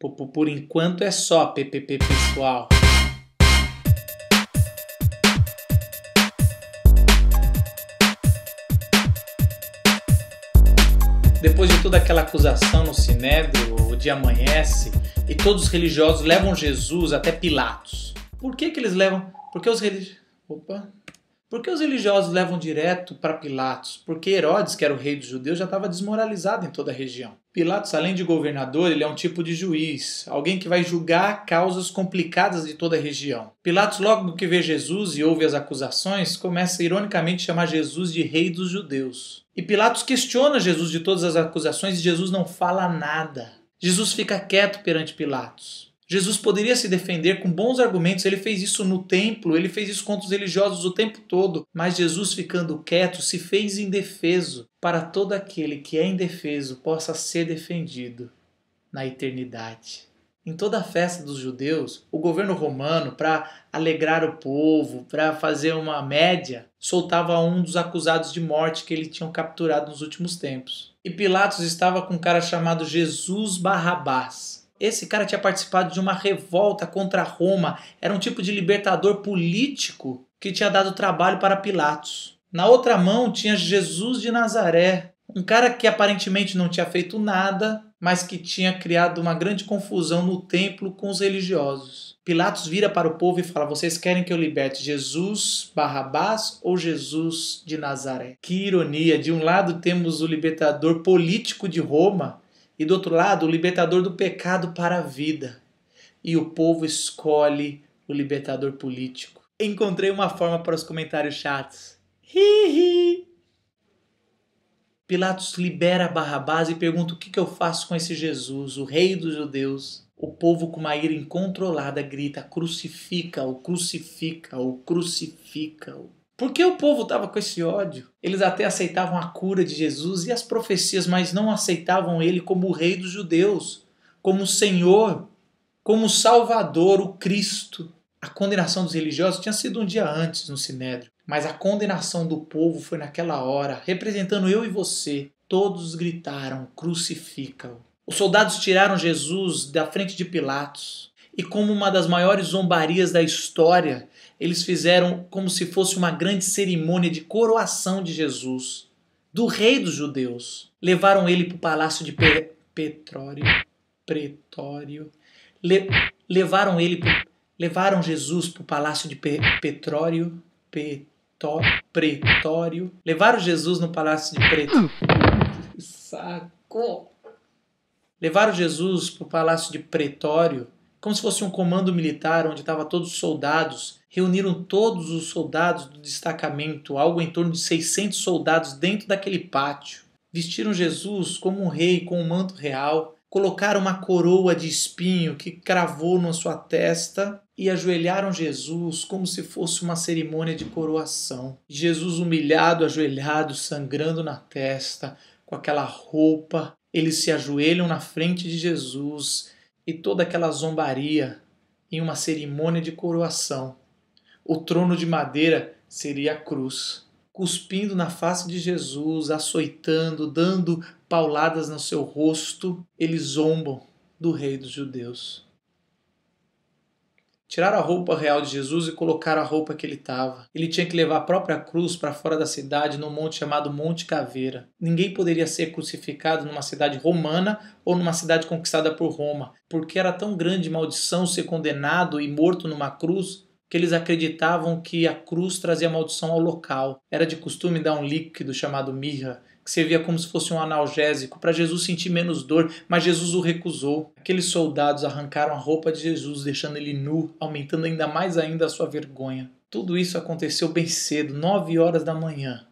Por, por enquanto é só, PPP pessoal. Depois de toda aquela acusação no Sinédrio, o dia amanhece e todos os religiosos levam Jesus até Pilatos. Por que, que eles levam? Porque os religiosos. Opa! Por que os religiosos levam direto para Pilatos? Porque Herodes, que era o rei dos judeus, já estava desmoralizado em toda a região. Pilatos, além de governador, ele é um tipo de juiz, alguém que vai julgar causas complicadas de toda a região. Pilatos, logo que vê Jesus e ouve as acusações, começa ironicamente a chamar Jesus de rei dos judeus. E Pilatos questiona Jesus de todas as acusações e Jesus não fala nada. Jesus fica quieto perante Pilatos. Jesus poderia se defender com bons argumentos, ele fez isso no templo, ele fez isso contra os religiosos o tempo todo, mas Jesus, ficando quieto, se fez indefeso para todo aquele que é indefeso possa ser defendido na eternidade. Em toda a festa dos judeus, o governo romano, para alegrar o povo, para fazer uma média, soltava um dos acusados de morte que ele tinha capturado nos últimos tempos. E Pilatos estava com um cara chamado Jesus Barrabás. Esse cara tinha participado de uma revolta contra Roma, era um tipo de libertador político que tinha dado trabalho para Pilatos. Na outra mão tinha Jesus de Nazaré, um cara que aparentemente não tinha feito nada, mas que tinha criado uma grande confusão no templo com os religiosos. Pilatos vira para o povo e fala: Vocês querem que eu liberte Jesus Barrabás ou Jesus de Nazaré? Que ironia! De um lado temos o libertador político de Roma e do outro lado, o libertador do pecado para a vida. E o povo escolhe o libertador político. Encontrei uma forma para os comentários chatos. Hihi! Pilatos libera Barrabás e pergunta o que, que eu faço com esse Jesus, o rei dos judeus. O povo com uma ira incontrolada grita: crucifica-o, crucifica-o, crucifica-o. Porque o povo estava com esse ódio? Eles até aceitavam a cura de Jesus e as profecias, mas não aceitavam ele como o rei dos judeus, como o Senhor, como o Salvador, o Cristo. A condenação dos religiosos tinha sido um dia antes no Sinédrio, mas a condenação do povo foi naquela hora, representando eu e você. Todos gritaram: crucifica-o. Os soldados tiraram Jesus da frente de Pilatos e, como uma das maiores zombarias da história, eles fizeram como se fosse uma grande cerimônia de coroação de Jesus, do rei dos judeus. Levaram ele para o palácio de Pe Petrório, Pretório. Le levaram ele, pro, levaram Jesus para o palácio de Pe Petrório, Petó, Pretório. Levaram Jesus no palácio de Pretório. Saco! Levaram Jesus para o palácio de Pretório, como se fosse um comando militar onde estavam todos os soldados reuniram todos os soldados do destacamento, algo em torno de 600 soldados dentro daquele pátio. Vestiram Jesus como um rei com um manto real, colocaram uma coroa de espinho que cravou na sua testa e ajoelharam Jesus como se fosse uma cerimônia de coroação. Jesus humilhado, ajoelhado, sangrando na testa, com aquela roupa, eles se ajoelham na frente de Jesus e toda aquela zombaria em uma cerimônia de coroação. O trono de madeira seria a cruz. Cuspindo na face de Jesus, açoitando, dando pauladas no seu rosto, eles zombam do rei dos judeus. Tiraram a roupa real de Jesus e colocaram a roupa que ele estava. Ele tinha que levar a própria cruz para fora da cidade, num monte chamado Monte Caveira. Ninguém poderia ser crucificado numa cidade romana ou numa cidade conquistada por Roma, porque era tão grande maldição ser condenado e morto numa cruz que eles acreditavam que a cruz trazia maldição ao local. Era de costume dar um líquido chamado mirra, que servia como se fosse um analgésico para Jesus sentir menos dor, mas Jesus o recusou. Aqueles soldados arrancaram a roupa de Jesus, deixando ele nu, aumentando ainda mais ainda a sua vergonha. Tudo isso aconteceu bem cedo, nove horas da manhã.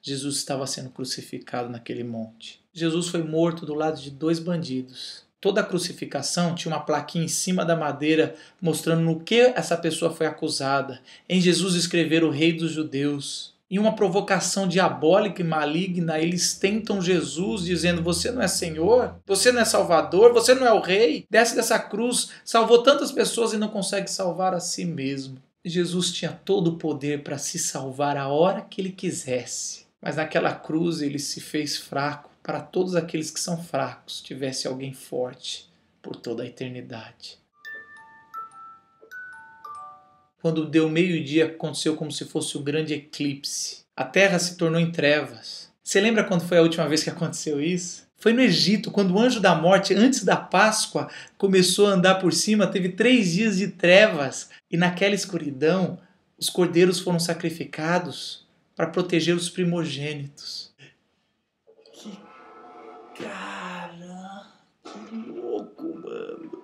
Jesus estava sendo crucificado naquele monte. Jesus foi morto do lado de dois bandidos. Toda a crucificação tinha uma plaquinha em cima da madeira mostrando no que essa pessoa foi acusada. Em Jesus escrever o Rei dos Judeus. Em uma provocação diabólica e maligna, eles tentam Jesus dizendo: Você não é Senhor, você não é Salvador, você não é o Rei. Desce dessa cruz, salvou tantas pessoas e não consegue salvar a si mesmo. Jesus tinha todo o poder para se salvar a hora que ele quisesse, mas naquela cruz ele se fez fraco para todos aqueles que são fracos, tivesse alguém forte por toda a eternidade. Quando deu meio-dia, aconteceu como se fosse o um grande eclipse. A terra se tornou em trevas. Você lembra quando foi a última vez que aconteceu isso? Foi no Egito, quando o anjo da morte, antes da Páscoa, começou a andar por cima, teve três dias de trevas, e naquela escuridão, os cordeiros foram sacrificados para proteger os primogênitos. Cara, que louco, mano.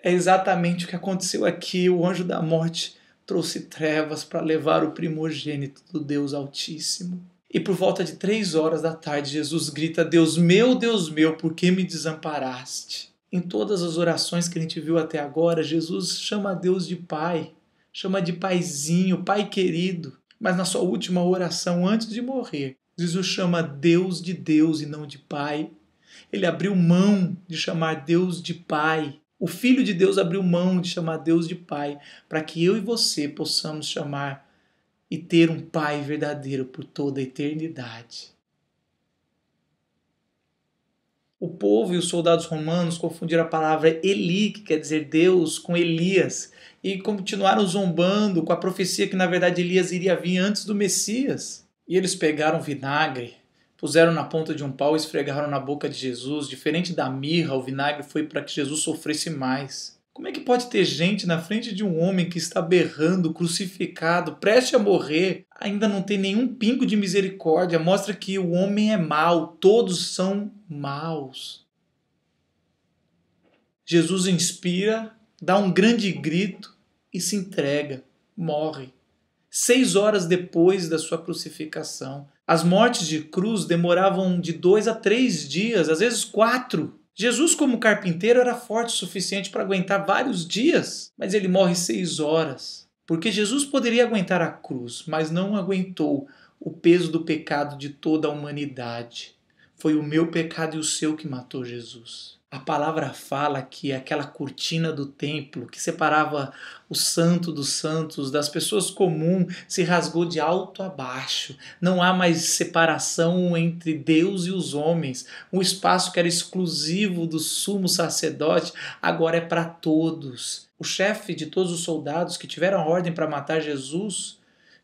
É exatamente o que aconteceu aqui. O anjo da morte trouxe trevas para levar o primogênito do Deus Altíssimo. E por volta de três horas da tarde, Jesus grita: Deus meu, Deus meu, por que me desamparaste? Em todas as orações que a gente viu até agora, Jesus chama a Deus de Pai, chama de Paizinho, Pai querido. Mas na sua última oração, antes de morrer, Jesus chama Deus de Deus e não de Pai, ele abriu mão de chamar Deus de Pai. O Filho de Deus abriu mão de chamar Deus de Pai, para que eu e você possamos chamar e ter um Pai verdadeiro por toda a eternidade. O povo e os soldados romanos confundiram a palavra Eli, que quer dizer Deus, com Elias, e continuaram zombando com a profecia que na verdade Elias iria vir antes do Messias. E eles pegaram vinagre puseram na ponta de um pau e esfregaram na boca de Jesus. Diferente da mirra, o vinagre foi para que Jesus sofresse mais. Como é que pode ter gente na frente de um homem que está berrando, crucificado, prestes a morrer, ainda não tem nenhum pingo de misericórdia? Mostra que o homem é mau, todos são maus. Jesus inspira, dá um grande grito e se entrega, morre. Seis horas depois da sua crucificação, as mortes de cruz demoravam de dois a três dias, às vezes quatro. Jesus, como carpinteiro, era forte o suficiente para aguentar vários dias, mas ele morre seis horas. Porque Jesus poderia aguentar a cruz, mas não aguentou o peso do pecado de toda a humanidade. Foi o meu pecado e o seu que matou Jesus. A palavra fala que é aquela cortina do templo que separava o santo dos santos das pessoas comuns se rasgou de alto a baixo. Não há mais separação entre Deus e os homens. O espaço que era exclusivo do sumo sacerdote agora é para todos. O chefe de todos os soldados que tiveram ordem para matar Jesus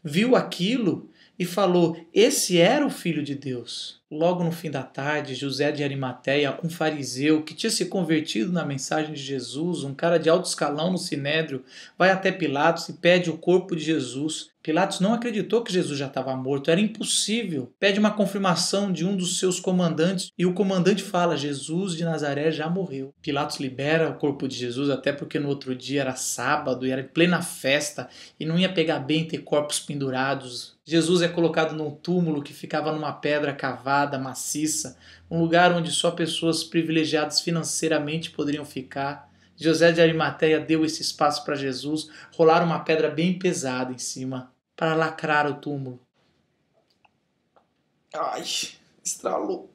viu aquilo e falou: Esse era o filho de Deus. Logo no fim da tarde, José de Arimateia, um fariseu que tinha se convertido na mensagem de Jesus, um cara de alto escalão no sinédrio, vai até Pilatos e pede o corpo de Jesus. Pilatos não acreditou que Jesus já estava morto, era impossível. Pede uma confirmação de um dos seus comandantes e o comandante fala: Jesus de Nazaré já morreu. Pilatos libera o corpo de Jesus, até porque no outro dia era sábado e era plena festa e não ia pegar bem ter corpos pendurados Jesus é colocado num túmulo que ficava numa pedra cavada, maciça, um lugar onde só pessoas privilegiadas financeiramente poderiam ficar. José de Arimateia deu esse espaço para Jesus, rolar uma pedra bem pesada em cima para lacrar o túmulo. Ai, estralou.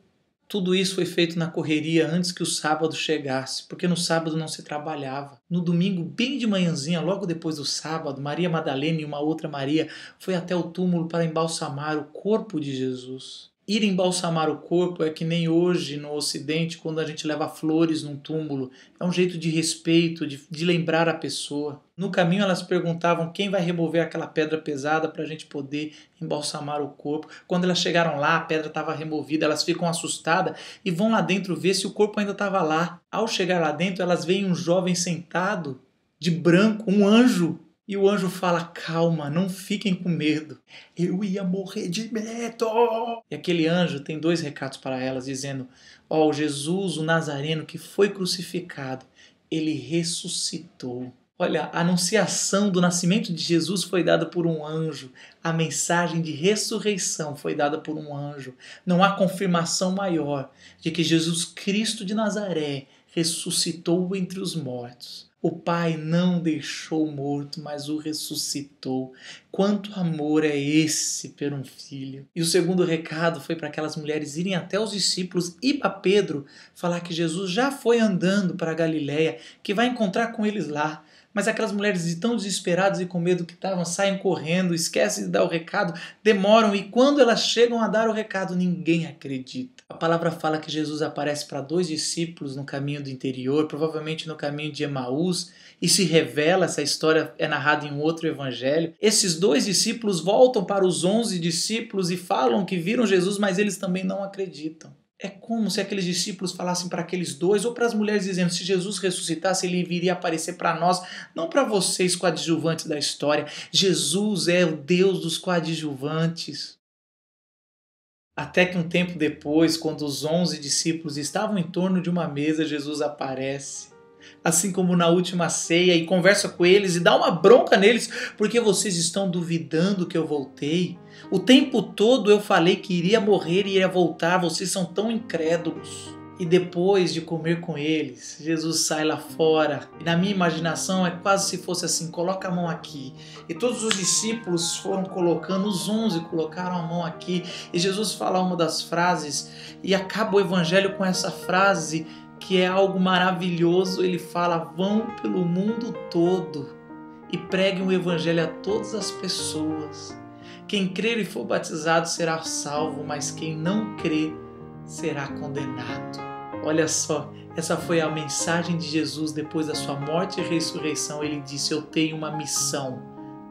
Tudo isso foi feito na correria antes que o sábado chegasse, porque no sábado não se trabalhava. No domingo, bem de manhãzinha, logo depois do sábado, Maria Madalena e uma outra Maria foi até o túmulo para embalsamar o corpo de Jesus. Ir embalsamar o corpo é que nem hoje no Ocidente, quando a gente leva flores num túmulo. É um jeito de respeito, de, de lembrar a pessoa. No caminho, elas perguntavam quem vai remover aquela pedra pesada para a gente poder embalsamar o corpo. Quando elas chegaram lá, a pedra estava removida, elas ficam assustadas e vão lá dentro ver se o corpo ainda estava lá. Ao chegar lá dentro, elas veem um jovem sentado, de branco, um anjo e o anjo fala: calma, não fiquem com medo. Eu ia morrer de medo. E aquele anjo tem dois recados para elas, dizendo: Ó, oh, Jesus, o Nazareno que foi crucificado, ele ressuscitou. Olha, a anunciação do nascimento de Jesus foi dada por um anjo. A mensagem de ressurreição foi dada por um anjo. Não há confirmação maior de que Jesus Cristo de Nazaré ressuscitou entre os mortos. O Pai não deixou morto, mas o ressuscitou. Quanto amor é esse por um filho? E o segundo recado foi para aquelas mulheres irem até os discípulos e para Pedro falar que Jesus já foi andando para Galiléia, que vai encontrar com eles lá. Mas aquelas mulheres tão desesperadas e com medo que estavam saem correndo, esquecem de dar o recado, demoram e quando elas chegam a dar o recado, ninguém acredita. A palavra fala que Jesus aparece para dois discípulos no caminho do interior, provavelmente no caminho de Emaús, e se revela, essa história é narrada em um outro evangelho. Esses dois discípulos voltam para os onze discípulos e falam que viram Jesus, mas eles também não acreditam. É como se aqueles discípulos falassem para aqueles dois ou para as mulheres dizendo: se Jesus ressuscitasse, ele viria aparecer para nós, não para vocês coadjuvantes da história. Jesus é o Deus dos coadjuvantes. Até que um tempo depois, quando os onze discípulos estavam em torno de uma mesa, Jesus aparece assim como na última ceia, e conversa com eles e dá uma bronca neles, porque vocês estão duvidando que eu voltei. O tempo todo eu falei que iria morrer e iria voltar, vocês são tão incrédulos. E depois de comer com eles, Jesus sai lá fora. E na minha imaginação é quase se fosse assim: coloca a mão aqui. E todos os discípulos foram colocando, os onze colocaram a mão aqui. E Jesus fala uma das frases, e acaba o evangelho com essa frase que é algo maravilhoso, ele fala: vão pelo mundo todo e preguem o evangelho a todas as pessoas. Quem crer e for batizado será salvo, mas quem não crer será condenado. Olha só, essa foi a mensagem de Jesus depois da sua morte e ressurreição. Ele disse: Eu tenho uma missão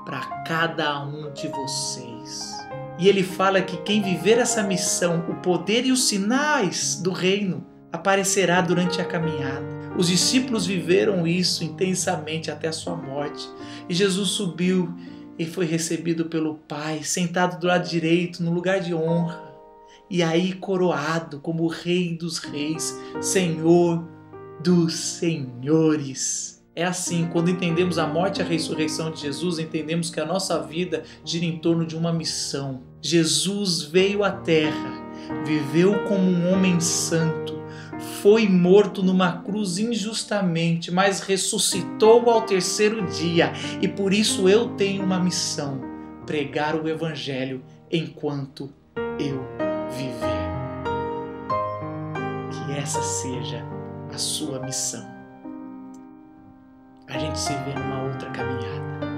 para cada um de vocês. E ele fala que quem viver essa missão, o poder e os sinais do reino aparecerá durante a caminhada. Os discípulos viveram isso intensamente até a sua morte. E Jesus subiu e foi recebido pelo Pai, sentado do lado direito, no lugar de honra, e aí coroado como o Rei dos Reis, Senhor dos Senhores. É assim, quando entendemos a morte e a ressurreição de Jesus, entendemos que a nossa vida gira em torno de uma missão. Jesus veio à Terra, viveu como um homem santo, foi morto numa cruz injustamente, mas ressuscitou ao terceiro dia. E por isso eu tenho uma missão: pregar o Evangelho enquanto eu viver. Que essa seja a sua missão. A gente se vê numa outra caminhada.